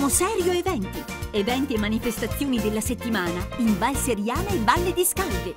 Promo Serio Eventi. Eventi e manifestazioni della settimana in Val Seriana e Valle di Scalde.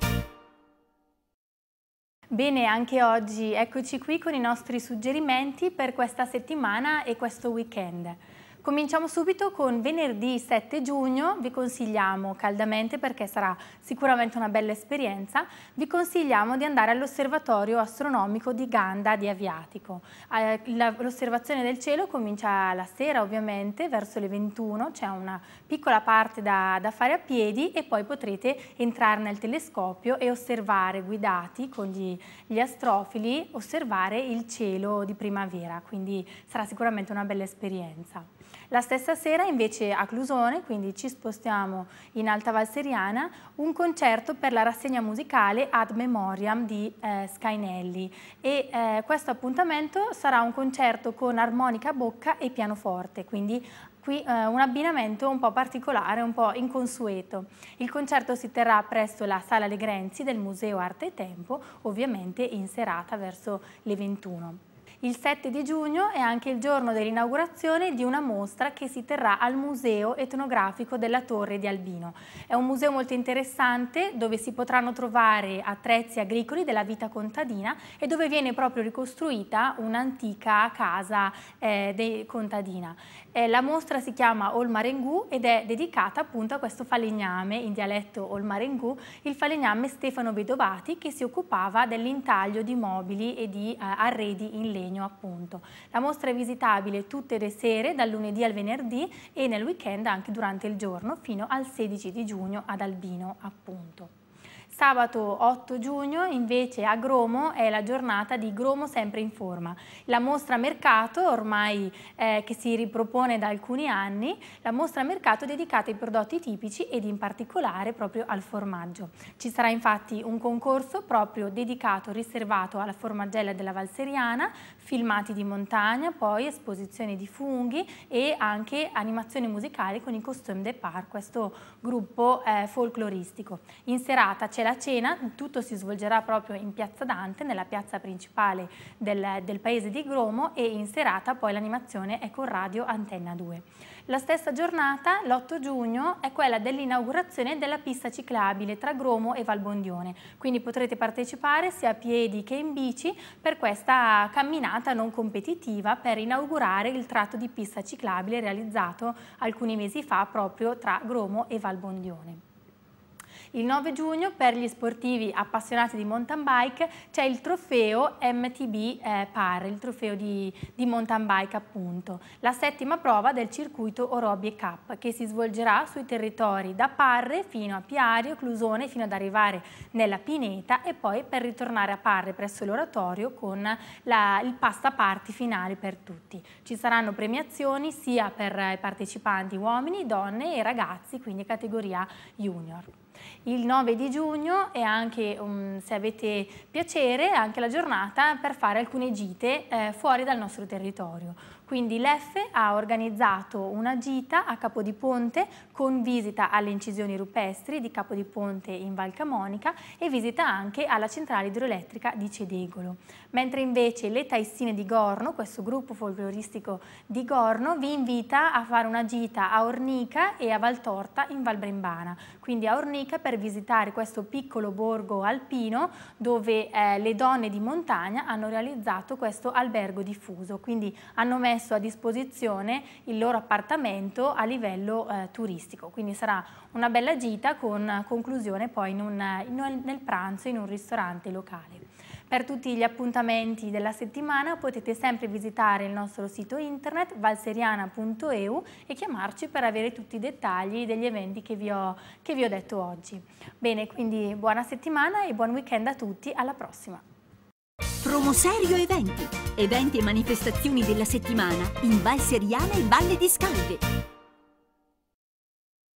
Bene, anche oggi eccoci qui con i nostri suggerimenti per questa settimana e questo weekend. Cominciamo subito con venerdì 7 giugno, vi consigliamo caldamente perché sarà sicuramente una bella esperienza, vi consigliamo di andare all'osservatorio astronomico di Ganda di Aviatico. Eh, l'osservazione del cielo comincia la sera ovviamente, verso le 21, c'è una piccola parte da, da fare a piedi e poi potrete entrare nel telescopio e osservare guidati con gli, gli astrofili, osservare il cielo di primavera, quindi sarà sicuramente una bella esperienza. La stessa sera invece a Clusone, quindi ci spostiamo in Alta Valseriana, un concerto per la rassegna musicale Ad Memoriam di eh, Scainelli e eh, questo appuntamento sarà un concerto con armonica bocca e pianoforte, quindi qui eh, un abbinamento un po' particolare, un po' inconsueto. Il concerto si terrà presso la Sala Legrenzi del Museo Arte e Tempo, ovviamente in serata verso le 21. Il 7 di giugno è anche il giorno dell'inaugurazione di una mostra che si terrà al Museo Etnografico della Torre di Albino. È un museo molto interessante dove si potranno trovare attrezzi agricoli della vita contadina e dove viene proprio ricostruita un'antica casa eh, contadina. Eh, la mostra si chiama Olmarengu ed è dedicata appunto a questo falegname in dialetto Olmarengu, il falegname Stefano Bedovati che si occupava dell'intaglio di mobili e di eh, arredi in legno segno appunto. La mostra è visitabile tutte le sere dal lunedì al venerdì e nel weekend anche durante il giorno fino al 16 di giugno ad Albino appunto. Sabato 8 giugno invece a Gromo è la giornata di Gromo sempre in forma. La mostra mercato ormai eh, che si ripropone da alcuni anni, la mostra mercato dedicata ai prodotti tipici ed in particolare proprio al formaggio. Ci sarà infatti un concorso proprio dedicato, riservato alla formaggella della Valseriana, filmati di montagna, poi esposizioni di funghi e anche animazioni musicali con i costume de par, questo gruppo eh, folcloristico. In serata c'è la cena, tutto si svolgerà proprio in piazza Dante, nella piazza principale del, del paese di Gromo e in serata poi l'animazione è con Radio Antenna 2. La stessa giornata, l'8 giugno, è quella dell'inaugurazione della pista ciclabile tra Gromo e Valbondione, quindi potrete partecipare sia a piedi che in bici per questa camminata non competitiva per inaugurare il tratto di pista ciclabile realizzato alcuni mesi fa proprio tra Gromo e Valbondione. Il 9 giugno per gli sportivi appassionati di mountain bike c'è il trofeo MTB eh, Par, il trofeo di, di, mountain bike appunto, la settima prova del circuito Orobie Cup che si svolgerà sui territori da Parre fino a Piario, Clusone fino ad arrivare nella Pineta e poi per ritornare a Parre presso l'oratorio con la, il passaparti finale per tutti. Ci saranno premiazioni sia per i partecipanti uomini, donne e ragazzi, quindi categoria junior. Il 9 di giugno è anche, um, se avete piacere, anche la giornata per fare alcune gite eh, fuori dal nostro territorio. Quindi l'EFE ha organizzato una gita a Capodiponte con visita alle incisioni rupestri di Capodiponte in Val Camonica e visita anche alla centrale idroelettrica di Cedegolo. Mentre invece le Taissine di Gorno, questo gruppo folcloristico di Gorno, vi invita a fare una gita a Ornica e a Valtorta in Val Brembana. Quindi a Ornica amica per visitare questo piccolo borgo alpino dove eh, le donne di montagna hanno realizzato questo albergo diffuso, quindi hanno messo a disposizione il loro appartamento a livello eh, turistico, quindi sarà una bella gita con conclusione poi un, in, nel pranzo in un ristorante locale. Per tutti gli appuntamenti della settimana potete sempre visitare il nostro sito internet valseriana.eu e chiamarci per avere tutti i dettagli degli eventi che vi ho, che vi ho detto oggi. Bene, quindi buona settimana e buon weekend a tutti, alla prossima! Promoserio Eventi, eventi e manifestazioni della settimana in Val e Valle di Scalve.